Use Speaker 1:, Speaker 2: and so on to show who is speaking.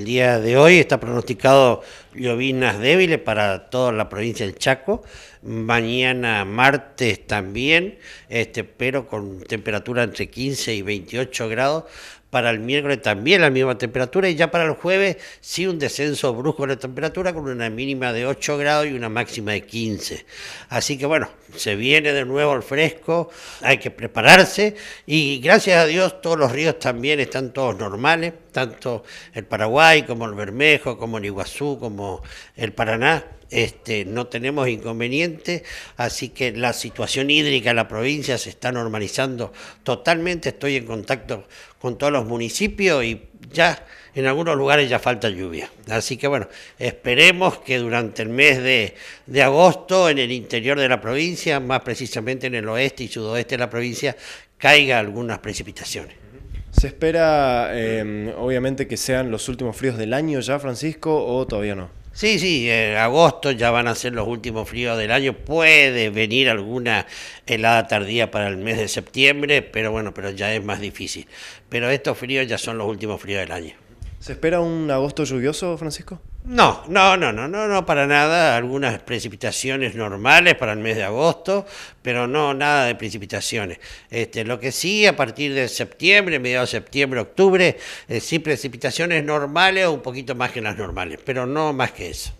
Speaker 1: el día de hoy está pronosticado llovinas débiles para toda la provincia del Chaco. Mañana martes también, este, pero con temperatura entre 15 y 28 grados. Para el miércoles también la misma temperatura y ya para el jueves sí un descenso brusco de la temperatura con una mínima de 8 grados y una máxima de 15. Así que bueno, se viene de nuevo el fresco, hay que prepararse y gracias a Dios todos los ríos también están todos normales tanto el Paraguay como el Bermejo, como el Iguazú, como el Paraná, este, no tenemos inconveniente, así que la situación hídrica en la provincia se está normalizando totalmente, estoy en contacto con todos los municipios y ya en algunos lugares ya falta lluvia. Así que bueno, esperemos que durante el mes de, de, agosto en el interior de la provincia, más precisamente en el oeste y sudoeste de la provincia, caiga
Speaker 2: algunas precipitaciones. ¿Se espera, em, obviamente, que sean los últimos fríos del año ya, Francisco, o todavía no? Sí, sí, agosto ya van a ser
Speaker 1: los últimos fríos del año. Puede venir alguna helada tardía para el mes de septiembre, pero bueno, pero ya es más difícil. Pero estos fríos ya son los últimos fríos del año.
Speaker 2: ¿Se espera un agosto lluvioso, Francisco?
Speaker 1: No, no, no, no, no, no, para nada. Algunas precipitaciones normales para el mes de agosto, pero no nada de precipitaciones. Este, lo que sí, a partir de septiembre, mediados de septiembre, octubre, eh, sí precipitaciones normales o un poquito más que las normales, pero no más que eso.